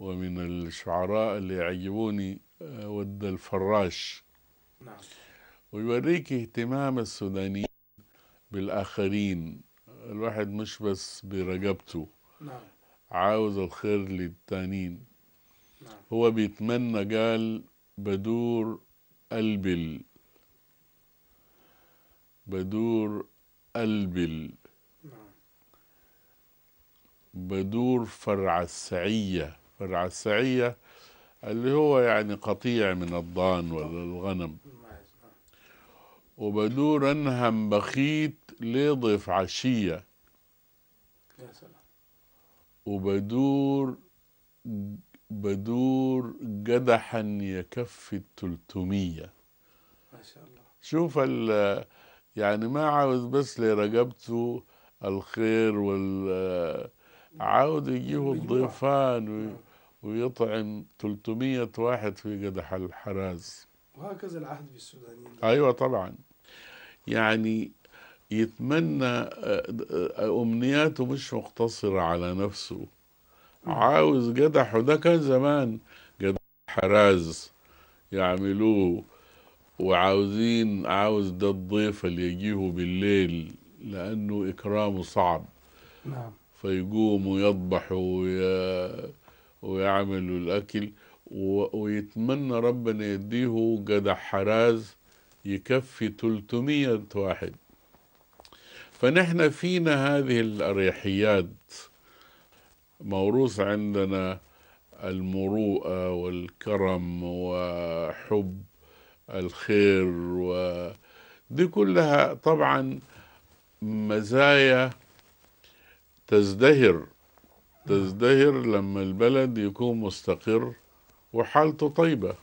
ومن الشعراء اللي يعجبوني آه، ود الفراش نعم. ويوريك اهتمام السودانيين بالآخرين الواحد مش بس برقبته نعم. عاوز الخير للتانين نعم. هو بيتمنى قال بدور البل بدور البل نعم. بدور فرع السعيه السعية اللي هو يعني قطيع من الضان ولا الغنم وبدور أنهم بخيت لضيف عشية وبدور بدور قدحا يكفي التلتمية ما شاء الله شوف يعني ما عاوز بس لرقبته الخير وال عاوز يجيبوا الضيفان نعم. ويطعم 300 واحد في قدح الحراز وهكذا العهد بالسودانيين ايوه طبعا يعني يتمنى آه، آه، آه، امنياته مش مقتصره على نفسه عاوز قدحه ده كان زمان قدح حراز يعملوه وعاوزين عاوز ده الضيف اللي يجيه بالليل لانه اكرامه صعب نعم فيقوم يذبحوا وي... ويعملوا الاكل ويتمنى ربنا يديه جدع حراز يكفي 300 واحد فنحن فينا هذه الأريحيات موروث عندنا المروءة والكرم وحب الخير و دي كلها طبعا مزايا تزدهر تزدهر لما البلد يكون مستقر وحالته طيبة